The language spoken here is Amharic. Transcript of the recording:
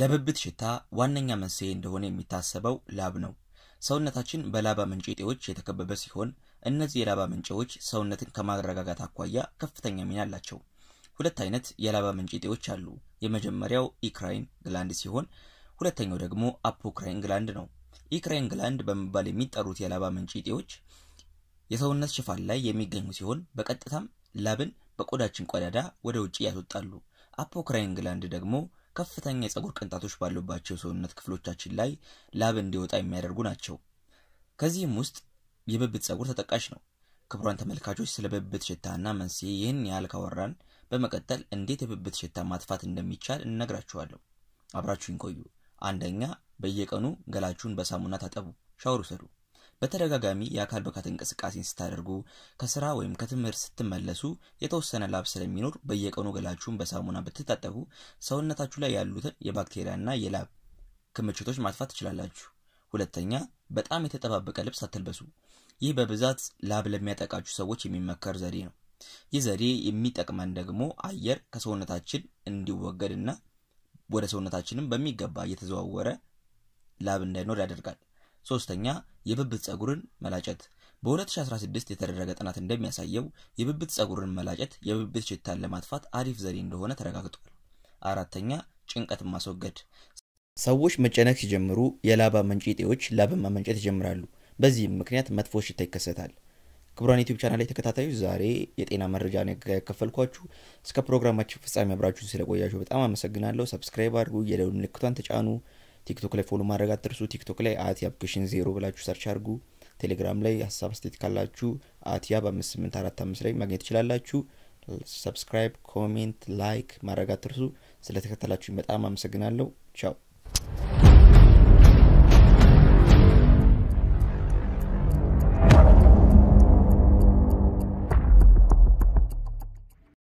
ለብብት ሽታ ዋነኛ መንስኤ እንደሆነ የሚታሰበው ላብ ነው። ሰውነታችን በላባ ምንጭጤዎች የተከበበ ሲሆን እነዚህ የላባ አመንጪዎች ሰውነትን ከማረጋጋት አኳያ ከፍተኛ ሚና አላቸው። ሁለት አይነት የላባ ምንጭጤዎች አሉ። የመጀመሪያው ኢክራይን ግላንድ ሲሆን ሁለተኛው ደግሞ አፖክራይን ግላንድ ነው። ኢክራይን ግላንድ በመባል የሚጠሩት የላባ ምንጭጤዎች የሰውነት ሽፋን ላይ የሚገኙ ሲሆን በቀጥታም ላብን በቆዳችን ቀዳዳ ወደ ውጭ ያስወጣሉ። አፖክራይን ግላንድ ደግሞ ከፍተኛ የፀጉር ቅንጣቶች ባሉባቸው ሰውነት ክፍሎቻችን ላይ ላብ እንዲወጣ የሚያደርጉ ናቸው። ከዚህም ውስጥ የብብት ፀጉር ተጠቃሽ ነው። ክቡራን ተመልካቾች ስለ ብብት ሽታና መንስኤ ይህን ያህል ካወራን በመቀጠል እንዴት የብብት ሽታ ማጥፋት እንደሚቻል እነግራችኋለሁ። አብራችሁን ቆዩ። አንደኛ፣ በየቀኑ ገላችሁን በሳሙና ታጠቡ፣ ሻወር ውሰዱ። በተደጋጋሚ የአካል ብቃት እንቅስቃሴን ስታደርጉ፣ ከስራ ወይም ከትምህርት ስትመለሱ፣ የተወሰነ ላብ ስለሚኖር በየቀኑ ገላችሁን በሳሙና ብትታጠቡ ሰውነታችሁ ላይ ያሉትን የባክቴሪያና የላብ ክምችቶች ማጥፋት ትችላላችሁ። ሁለተኛ፣ በጣም የተጠባበቀ ልብስ አትልበሱ። ይህ በብዛት ላብ ለሚያጠቃችሁ ሰዎች የሚመከር ዘዴ ነው። ይህ ዘዴ የሚጠቅመን ደግሞ አየር ከሰውነታችን እንዲወገድ እና ወደ ሰውነታችንም በሚገባ እየተዘዋወረ ላብ እንዳይኖር ያደርጋል። ሶስተኛ የብብት ጸጉርን መላጨት በ2016 የተደረገ ጥናት እንደሚያሳየው የብብት ጸጉርን መላጨት የብብት ሽታን ለማጥፋት አሪፍ ዘዴ እንደሆነ ተረጋግጧል። አራተኛ ጭንቀትን ማስወገድ። ሰዎች መጨነቅ ሲጀምሩ የላባ መንጭጤዎች እጤዎች ላብን ማመንጨት ይጀምራሉ። በዚህም ምክንያት መጥፎ ሽታ ይከሰታል። ክቡራን ዩቲዩብ ቻናል ተከታታዮች ዛሬ የጤና መረጃ ነው ያከፈልኳችሁ። እስከ ፕሮግራማችን ፍጻሜ አብራችሁን ስለቆያችሁ በጣም አመሰግናለሁ። ሰብስክራይብ አድርጉ፣ የደውል ምልክቷን ተጫኑ። ቲክቶክ ላይ ፎሎ ማድረግ አትርሱ። ቲክቶክ ላይ አት ያብክሽን ዜሮ ብላችሁ ሰርች አድርጉ። ቴሌግራም ላይ ሀሳብ አስተያየት ካላችሁ አትያ በአምስት ስምንት አራት አምስት ላይ ማግኘት ትችላላችሁ። ሰብስክራይብ፣ ኮሜንት፣ ላይክ ማድረግ አትርሱ። ስለተከተላችሁኝ በጣም አመሰግናለሁ። ቻው